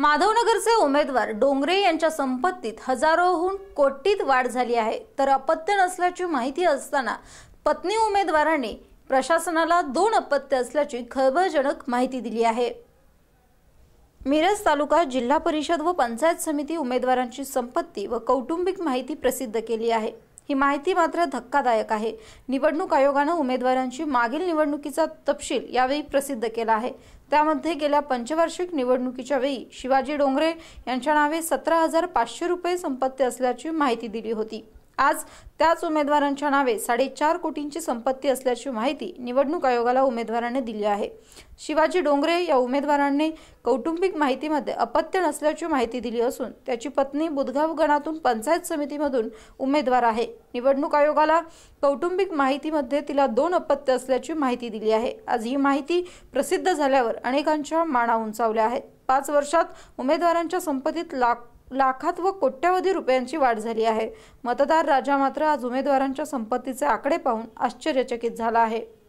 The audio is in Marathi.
माधवनगरचे उमेदवार डोंगरे यांच्या संपत्तीत हजारोहून कोटीत वाढ झाली आहे तर अपत्य नसल्याची माहिती असताना पत्नी उमेदवाराने प्रशासनाला दोन अपत्य असल्याची खळबळजनक माहिती दिली आहे मिरज तालुका जिल्हा परिषद व पंचायत समिती उमेदवारांची संपत्ती व कौटुंबिक माहिती प्रसिद्ध केली आहे ही माहिती मात्र धक्कादायक आहे निवडणूक आयोगानं उमेदवारांची मागील निवडणुकीचा तपशील यावेळी प्रसिद्ध केला आहे त्यामध्ये गेल्या पंचवार्षिक निवडणुकीच्या वेळी शिवाजी डोंगरे यांच्या नावे सतरा हजार पाचशे रुपये संपत्ती असल्याची माहिती दिली होती आज त्याच उमेदवारांच्या नावे साडेचार कोटींची संपत्ती असल्याची माहिती निवडणूक आयोगाला उमेदवाराने दिली आहे शिवाजी डोंगरे या उमेदवारांनी कौटुंबिक माहितीमध्ये अपत्य नसल्याची माहिती दिली असून त्याची पत्नी बुधगाव गणातून पंचायत समितीमधून उमेदवार आहे निवडणूक आयोगाला कौटुंबिक माहितीमध्ये तिला दोन अपत्य असल्याची माहिती दिली आहे आज ही माहिती प्रसिद्ध झाल्यावर अनेकांच्या माना उंचावल्या आहेत पाच वर्षात उमेदवारांच्या संपत्तीत लाख लाखात व कोट्यवधी रुपयांची वाढ झाली आहे मतदार राजा मात्र आज उमेदवारांच्या संपत्तीचे आकडे पाहून आश्चर्यचकित झाला आहे